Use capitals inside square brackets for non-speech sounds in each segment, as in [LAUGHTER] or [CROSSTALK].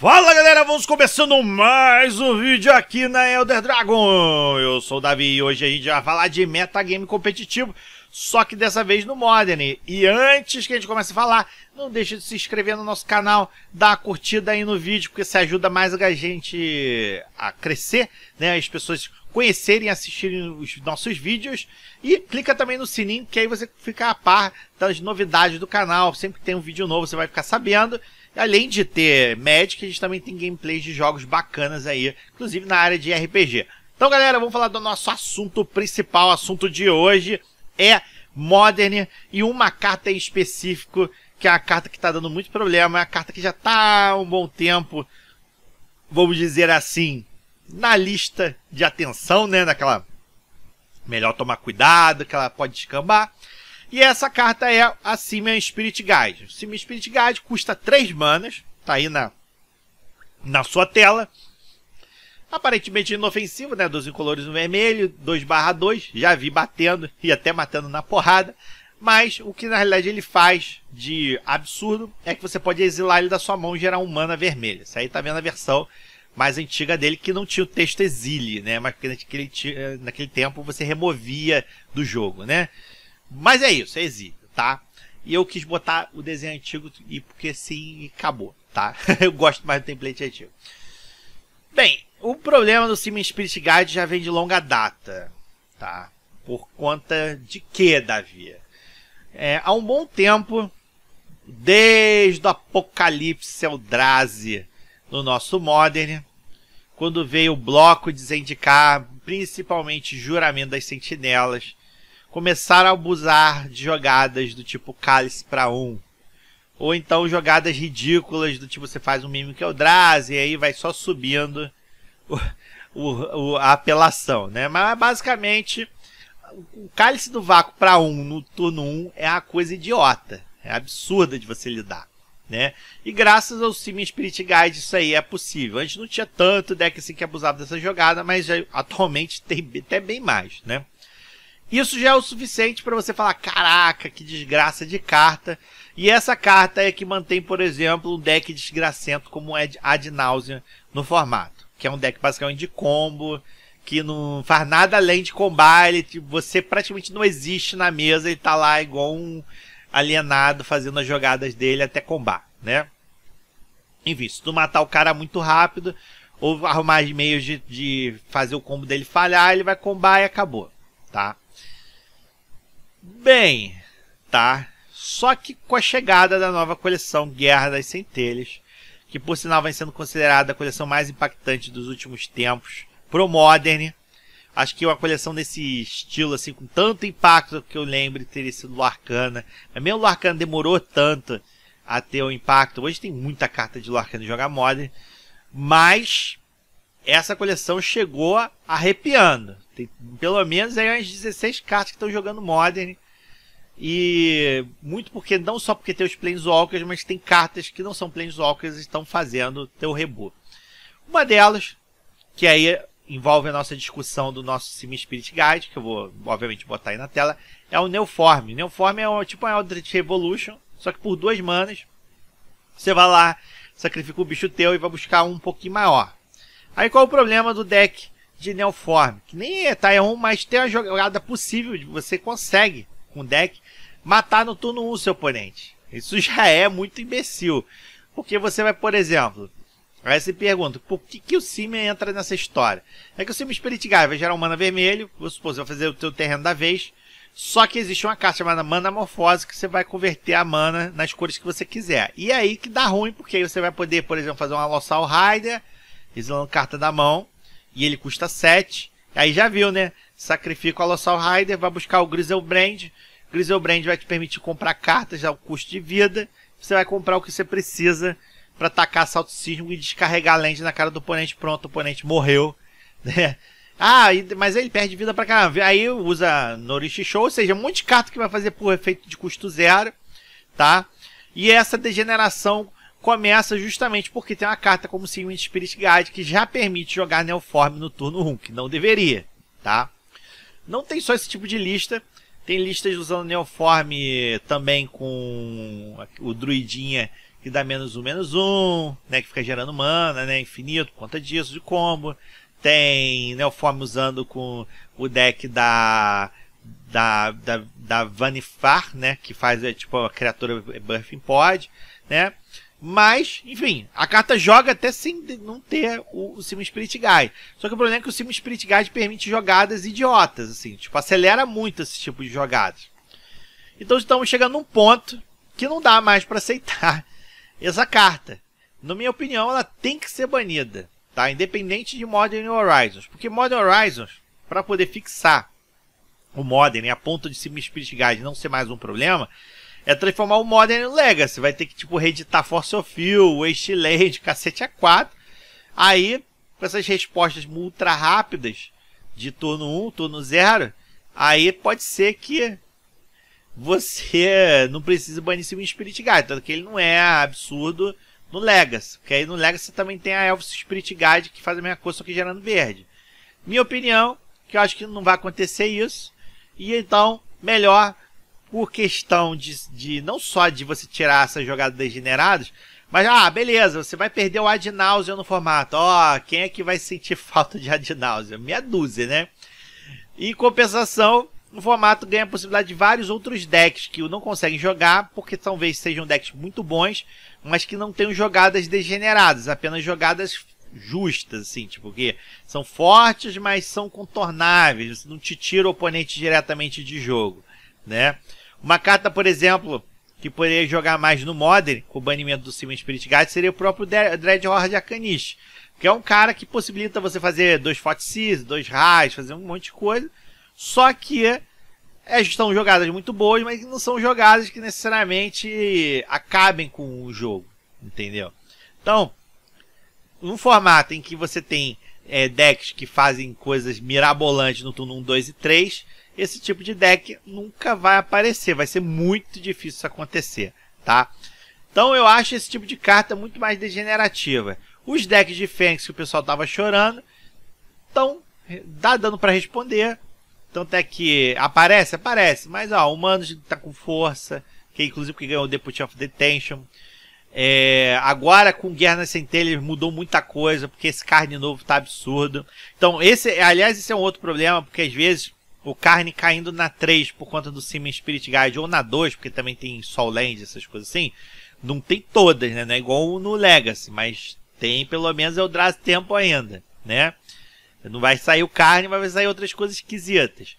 Fala galera, vamos começando mais um vídeo aqui na Elder Dragon. Eu sou o Davi e hoje a gente vai falar de metagame competitivo, só que dessa vez no Modern. E antes que a gente comece a falar, não deixa de se inscrever no nosso canal, dar uma curtida aí no vídeo, porque isso ajuda mais a gente a crescer, né? As pessoas conhecerem, assistirem os nossos vídeos e clica também no sininho que aí você fica a par das novidades do canal. Sempre que tem um vídeo novo você vai ficar sabendo. Além de ter Magic, a gente também tem gameplays de jogos bacanas aí, inclusive na área de RPG. Então, galera, vamos falar do nosso assunto principal. O assunto de hoje é Modern e uma carta em específico, que é a carta que está dando muito problema, é a carta que já está há um bom tempo, vamos dizer assim, na lista de atenção, né? Naquela. Melhor tomar cuidado, que ela pode descambar. E essa carta é a Simian Spirit Guide. O Simian Spirit Guide custa 3 manas, tá aí na, na sua tela. Aparentemente inofensivo, né? Dos incolores no vermelho, 2 barra 2, já vi batendo e até matando na porrada. Mas o que na realidade ele faz de absurdo é que você pode exilar ele da sua mão e gerar um mana vermelho. Isso aí tá vendo a versão mais antiga dele que não tinha o texto exile, né? Mas naquele, eh, naquele tempo você removia do jogo, né? Mas é isso, é tá? E eu quis botar o desenho antigo e porque sim, acabou, tá? [LAUGHS] eu gosto mais do template antigo. Bem, o problema do Simon Spirit Guide já vem de longa data, tá? Por conta de que, Davi? É, há um bom tempo, desde o Apocalipse Eldrazi no nosso Modern, quando veio o bloco desindicar principalmente juramento das sentinelas, começaram a abusar de jogadas do tipo cálice para um. Ou então jogadas ridículas do tipo você faz um mínimo que é o Drazi e aí vai só subindo o, o, o, a apelação, né? Mas basicamente o cálice do vácuo para um no turno 1 um é uma coisa idiota, é absurda de você lidar. Né? E graças ao Sim Spirit Guide isso aí é possível. Antes não tinha tanto deck né, assim que abusava dessa jogada, mas já, atualmente tem até bem mais, né? Isso já é o suficiente para você falar: caraca, que desgraça de carta. E essa carta é que mantém, por exemplo, um deck desgracento como é Ad Nauseam no formato, que é um deck basicamente de combo, que não faz nada além de combar. você praticamente não existe na mesa, ele tá lá igual um alienado fazendo as jogadas dele até combar, né? Enfim, se tu matar o cara muito rápido, ou arrumar meios de, de fazer o combo dele falhar, ele vai combar e acabou, tá? Bem, tá? Só que com a chegada da nova coleção Guerra das Centelhas, que por sinal vem sendo considerada a coleção mais impactante dos últimos tempos pro Modern, acho que uma coleção desse estilo, assim, com tanto impacto que eu lembro teria sido o Arcana. Né? Mas mesmo o Arcana demorou tanto a ter o um impacto. Hoje tem muita carta de Arcana jogar Modern, mas essa coleção chegou arrepiando. Tem pelo menos aí umas 16 cartas que estão jogando Modern. E muito porque, não só porque tem os Planeswalkers, mas tem cartas que não são Planeswalkers e estão fazendo teu rebu. Uma delas, que aí envolve a nossa discussão do nosso Sim Spirit Guide, que eu vou obviamente botar aí na tela, é o Neoform. Neoform é um, tipo um é Eldritch Revolution, só que por duas manas, você vai lá, sacrifica o bicho teu e vai buscar um pouquinho maior. Aí qual é o problema do deck de Neoform? Que nem é Tire tá, 1, é mas tem a jogada possível de você consegue, com o deck, matar no turno 1 seu oponente. Isso [LAUGHS] já é muito imbecil. Porque você vai, por exemplo, aí se pergunta, por que, que o Simia entra nessa história? É que o Simia Spirit Guy vai gerar um mana vermelho, vou supor, você vai fazer o seu terreno da vez, só que existe uma carta chamada Mana Morfose que você vai converter a mana nas cores que você quiser. E é aí que dá ruim, porque aí você vai poder, por exemplo, fazer uma Lossal Rider, eles carta da mão e ele custa 7. Aí já viu, né? Sacrifica o Alossal Rider, vai buscar o Griselbrand. Griselbrand vai te permitir comprar cartas ao custo de vida. Você vai comprar o que você precisa para atacar Salto sísmico e descarregar a lente na cara do oponente. Pronto, o oponente morreu. [LAUGHS] Né? Ah, mas ele perde vida pra caramba. Aí usa Norishi Show, ou seja, um monte de carta que vai fazer por efeito de custo zero, tá? E essa degeneração começa justamente porque tem uma carta como Sigmund Spirit Guide que já permite jogar Neoform no turno 1, que não deveria, tá? Não tem só esse tipo de lista, tem listas usando Neoform também com o Druidinha que dá menos um, menos um, né, que fica gerando mana, né, infinito, por conta disso, de combo. Tem Neoform usando com o deck da da, da, da Vanifar, né, que faz é, tipo a criatura é buff em pod, né? Mas, enfim, a carta joga até sem não ter o, o Sim Spirit Guide. Só que o problema é que o Sim Spirit Guide permite jogadas idiotas, assim, tipo, acelera muito esse tipo de jogadas. Então estamos chegando num ponto que não dá mais para aceitar [LAUGHS] essa carta. Na minha opinião, ela tem que ser banida, tá? Independente de Modern Horizons, porque Modern Horizons, para poder fixar o Modern né, a ponto de Sim Spirit Guide não ser mais um problema, é transformar o Modern Legacy. Vai ter que, tipo, reeditar Force of Fuel, Wasteland, cacete A4. Aí, com essas respostas ultra rápidas, de turno 1, turno 0, aí pode ser que você não precise banir seu Spirit Guide, tanto que ele não é absurdo no Legacy, porque aí no Legacy também tem a Elvis Spirit Guide que faz a mesma coisa, só que gerando verde. Minha opinião, que eu acho que não vai acontecer isso, e então, melhor por questão de, de não só de você tirar essas jogadas degeneradas, mas, ah, beleza, você vai perder o ad no formato. Ó, oh, quem é que vai sentir [LAUGHS] falta de ad Meia dúzia, né? Em compensação, o formato ganha a possibilidade de vários outros decks que não conseguem jogar, porque talvez sejam decks muito bons, mas que não tenham jogadas degeneradas, apenas jogadas justas, assim, tipo, que são fortes, mas são contornáveis, não te tira o oponente diretamente de jogo, né? Uma carta, por exemplo, que poderia jogar mais no Modern, com o banimento do Simon Spirit Guide, seria o próprio Dreadhorde Arcanist, Que é um cara que possibilita você fazer dois Fotsies, dois Rais, fazer um monte de coisa. Só que é, são jogadas muito boas, mas não são jogadas que necessariamente acabem com o jogo. Entendeu? Então, num formato em que você tem é, decks que fazem coisas mirabolantes no turno 1, 2 e 3, esse tipo de deck nunca vai aparecer, vai ser muito difícil isso acontecer, tá? Então eu acho esse tipo de carta muito mais degenerativa. Os decks de Fênix que o pessoal tava chorando, então dá dano para responder. Tanto é que aparece, aparece, mas ó, humanos tá com força, que inclusive que ganhou o Deputy of Detention. É, agora com Guerra nas Centelhas mudou muita coisa, porque esse carne novo tá absurdo. Então, esse, aliás, esse é um outro problema, porque às vezes o carne caindo na 3 por conta do Siemens Spirit Guide ou na 2, porque também tem Land, essas coisas assim. Não tem todas, né? Não é igual no Legacy, mas tem pelo menos é o Eldrazi Tempo ainda, né? Não vai sair o carne, mas vai sair outras coisas esquisitas.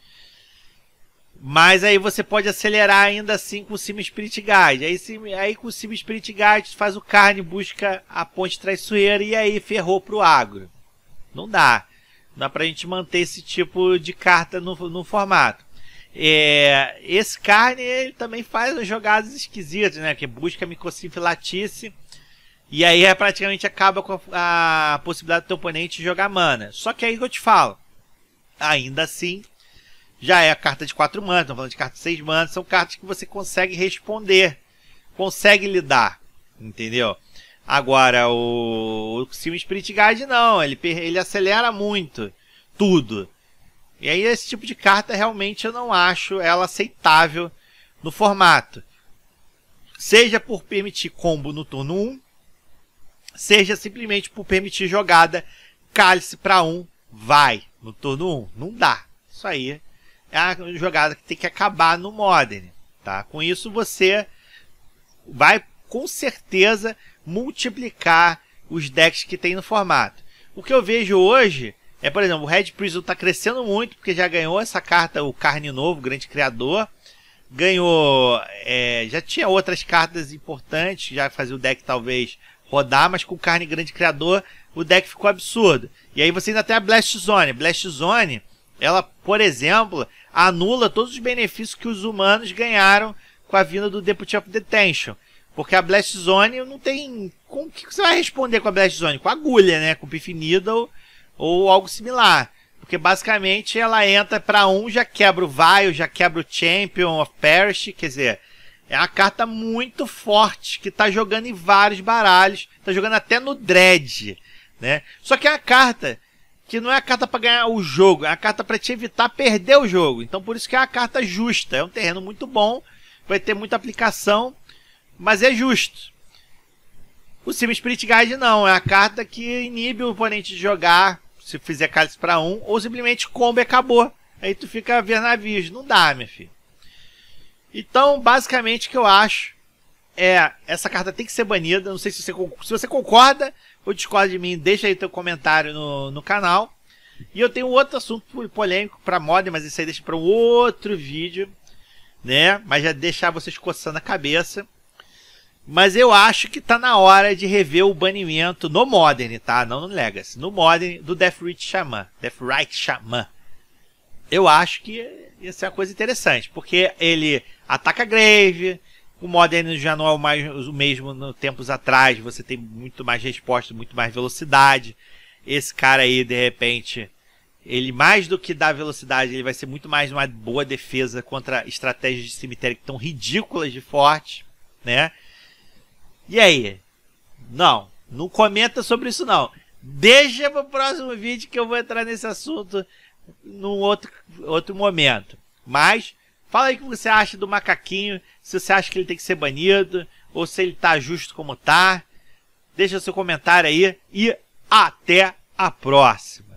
Mas aí você pode acelerar ainda assim com o Sim Spirit Guide. Aí, sim, aí com o Sim Spirit Guide faz o carne, busca a ponte traiçoeira e aí ferrou pro agro. Não dá. Não dá pra gente manter esse tipo de carta no, no formato. É, esse carne ele também faz jogadas esquisitas, né? Que é busca microcinf latice. E aí é, praticamente acaba com a, a possibilidade do teu oponente jogar mana. Só que aí que eu te falo. Ainda assim, já é a carta de 4 manas, estamos falando de carta de 6 manas, são cartas que você consegue responder, consegue lidar, entendeu? Agora, o, o Sim Spirit Guide não, ele, ele acelera muito tudo. E aí esse tipo de carta realmente eu não acho ela aceitável no formato. Seja por permitir combo no turno 1, seja simplesmente por permitir jogada cálice para 1, vai no turno 1. Não dá. Isso aí é a jogada que tem que acabar no Modern. Tá? Com isso você vai com certeza multiplicar os decks que tem no formato. O que eu vejo hoje é, por exemplo, o Red Prison está crescendo muito porque já ganhou essa carta, o Carne Novo, o Grande Criador. Ganhou. É, já tinha outras cartas importantes, já fazia o deck talvez rodar, mas com o Carne Grande Criador o deck ficou absurdo. E aí você ainda tem a Blast Zone. Blast Zone ela, por exemplo, anula todos os benefícios que os humanos ganharam com a vinda do Deputy of Detention. Porque a Blast Zone não tem. Com o que você vai responder com a Blast Zone? Com agulha, né? Com Pif Needle ou algo similar. Porque basicamente ela entra para um, já quebra o Vile, já quebra o Champion of Parish. Quer dizer, é uma carta muito forte que tá jogando em vários baralhos. Tá jogando até no Dread. Né? Só que é uma carta que não é a carta para ganhar o jogo, é a carta para te evitar perder o jogo. Então por isso que é a carta justa, é um terreno muito bom, vai ter muita aplicação, mas é justo. O Sim Spirit Guide não, é a carta que inibe o oponente de jogar, se fizer cálice para um, ou simplesmente combo e acabou. Aí tu fica a ver navios, não dá, meu filho. Então, basicamente o que eu acho é, essa carta tem que ser banida. Não sei se você, se você concorda ou discorda de mim, deixa aí teu comentário no, no canal. E eu tenho outro assunto polêmico para modern mas isso aí deixa para um outro vídeo, né? Mas já deixar vocês coçando a cabeça. Mas eu acho que tá na hora de rever o banimento no Modern, tá? Não no Legacy. No Modern do Death Rite Shaman. Death Right Shaman. Eu acho que ia ser é uma coisa interessante. Porque ele ataca Grave, o Modern já não é o, mais, o mesmo no tempos atrás, você tem muito mais resposta, muito mais velocidade. Esse cara aí, de repente, ele mais do que dá velocidade, ele vai ser muito mais uma boa defesa contra estratégias de cemitério que estão ridículas de forte, né? E aí? Não, não comenta sobre isso não. Deixa pro próximo vídeo que eu vou entrar nesse assunto num outro, outro momento. Mas Fala aí o que você acha do macaquinho, se você acha que ele tem que ser banido, ou se ele tá justo como tá. Deixa seu comentário aí e até a próxima!